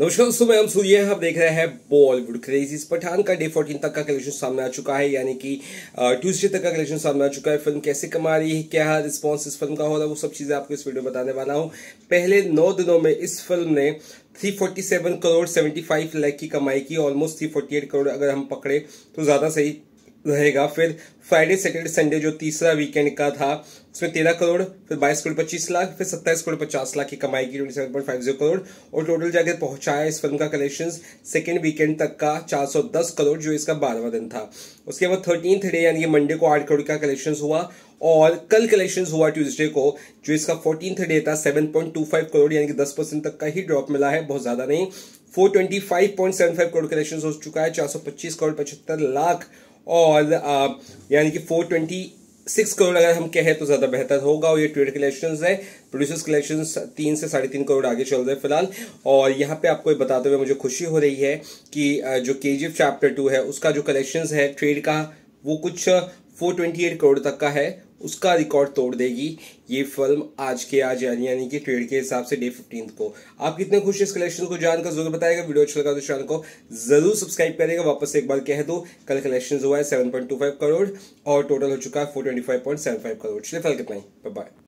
नमस्कार मैं हम सूर्य आप देख रहे हैं बॉलीवुड क्रेजीज पठान का डे फोर्टीन तक का कलेक्शन सामने आ चुका है यानी कि ट्यूसडे तक का कलेक्शन सामने आ चुका है फिल्म कैसे कमा रही है क्या रिस्पॉन्स इस फिल्म का हो रहा है वो सब चीज़ें आपको इस वीडियो में बताने वाला हूँ पहले नौ दिनों में इस फिल्म ने 347 करोड़ 75 लाख की कमाई की ऑलमोस्ट 348 करोड़ अगर हम पकड़े तो ज़्यादा सही रहेगा फिर फ्राइडे सैटरडे संडे जो तीसरा वीकेंड का था उसमें तेरह करोड़ फिर बाईस करोड़ पच्चीस लाख फिर सत्ताईस करोड़ पचास लाख की कमाई की twenty seven point five zero crore और टोटल जाकर पहुंचाया इस फिल्म का कलेक्शन सेकेंड वीकेंड तक का चार सौ दस करोड़ जो इसका बारहवा दिन था उसके बाद थर्टीन डे यानी कि मंडे को आठ करोड़ का कलेक्शन हुआ और कल कलेक्शन हुआ ट्यूजडे को जो इसका फोर्टीन डे था seven point two five crore यानी कि दस परसेंट तक का ही ड्रॉप मिला है बहुत ज्यादा नहीं four twenty five point seven five crore collection हो चुका है चार सौ पच्चीस करोड़ पचहत्तर लाख और यानी कि फोर ट्वेंटी सिक्स करोड़ अगर हम कहें तो ज़्यादा बेहतर होगा और ये ट्रेड कलेक्शन है प्रोड्यूसर्स कलेक्शन तीन से साढ़े तीन करोड़ आगे चल रहे हैं फिलहाल और यहाँ पे आपको बताते हुए मुझे खुशी हो रही है कि जो के चैप्टर टू है उसका जो कलेक्शन है ट्रेड का वो कुछ फोर ट्वेंटी एट करोड़ तक का है उसका रिकॉर्ड तोड़ देगी ये फिल्म आज के आज यानी यानी कि ट्रेड के हिसाब से डे फिफ्टीन को आप कितने खुश इस कलेक्शन को जानकर जरूर बताएगा वीडियो अच्छा लगा तो चैनल को जरूर सब्सक्राइब करेगा वापस एक बार कह दो कल कलेक्शन हुआ है seven point two five crore और टोटल हो चुका है four twenty five point seven five crore चलिए फल कितना ही बाय